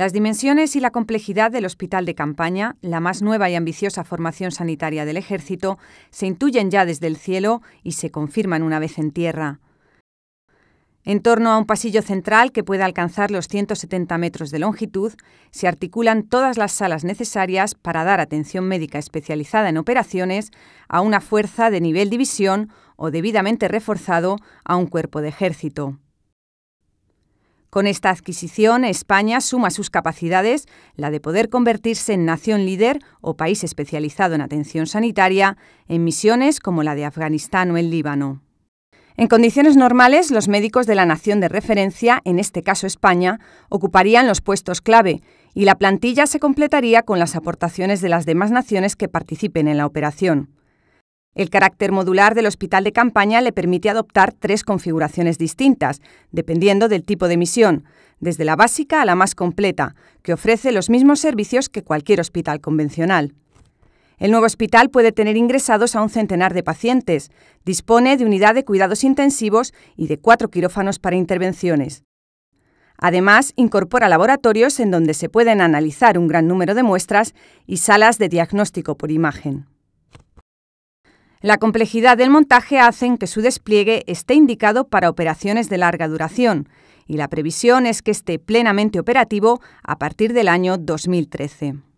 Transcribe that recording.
Las dimensiones y la complejidad del hospital de campaña, la más nueva y ambiciosa formación sanitaria del ejército, se intuyen ya desde el cielo y se confirman una vez en tierra. En torno a un pasillo central que pueda alcanzar los 170 metros de longitud, se articulan todas las salas necesarias para dar atención médica especializada en operaciones a una fuerza de nivel división o debidamente reforzado a un cuerpo de ejército. Con esta adquisición, España suma sus capacidades, la de poder convertirse en nación líder o país especializado en atención sanitaria, en misiones como la de Afganistán o el Líbano. En condiciones normales, los médicos de la nación de referencia, en este caso España, ocuparían los puestos clave y la plantilla se completaría con las aportaciones de las demás naciones que participen en la operación. El carácter modular del hospital de campaña le permite adoptar tres configuraciones distintas, dependiendo del tipo de misión, desde la básica a la más completa, que ofrece los mismos servicios que cualquier hospital convencional. El nuevo hospital puede tener ingresados a un centenar de pacientes, dispone de unidad de cuidados intensivos y de cuatro quirófanos para intervenciones. Además, incorpora laboratorios en donde se pueden analizar un gran número de muestras y salas de diagnóstico por imagen. La complejidad del montaje hace que su despliegue esté indicado para operaciones de larga duración y la previsión es que esté plenamente operativo a partir del año 2013.